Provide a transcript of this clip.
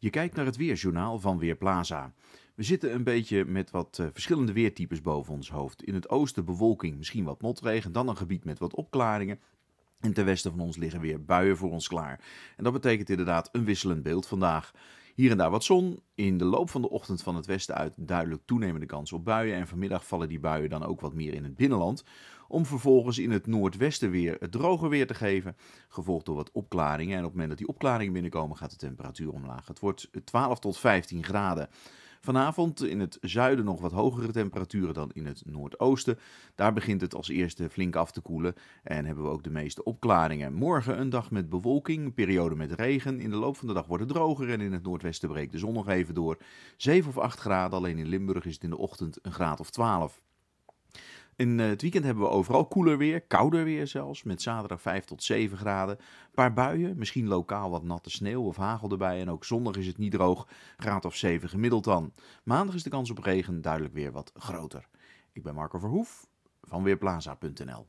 Je kijkt naar het weerjournaal van Weerplaza. We zitten een beetje met wat eh, verschillende weertypes boven ons hoofd. In het oosten bewolking, misschien wat motregen, dan een gebied met wat opklaringen. En ten westen van ons liggen weer buien voor ons klaar. En dat betekent inderdaad een wisselend beeld vandaag. Hier en daar wat zon. In de loop van de ochtend van het westen uit duidelijk toenemende kans op buien. En vanmiddag vallen die buien dan ook wat meer in het binnenland. Om vervolgens in het noordwesten weer het droge weer te geven. Gevolgd door wat opklaringen. En op het moment dat die opklaringen binnenkomen gaat de temperatuur omlaag. Het wordt 12 tot 15 graden. Vanavond in het zuiden nog wat hogere temperaturen dan in het noordoosten. Daar begint het als eerste flink af te koelen en hebben we ook de meeste opklaringen. Morgen een dag met bewolking, periode met regen. In de loop van de dag wordt het droger en in het noordwesten breekt de zon nog even door. 7 of 8 graden, alleen in Limburg is het in de ochtend een graad of 12. In eh, het weekend hebben we overal koeler weer, kouder weer zelfs, met zaterdag 5 tot 7 graden. Een paar buien, misschien lokaal wat natte sneeuw of hagel erbij en ook zondag is het niet droog, graad of 7 gemiddeld dan. Maandag is de kans op regen duidelijk weer wat groter. Ik ben Marco Verhoef van Weerplaza.nl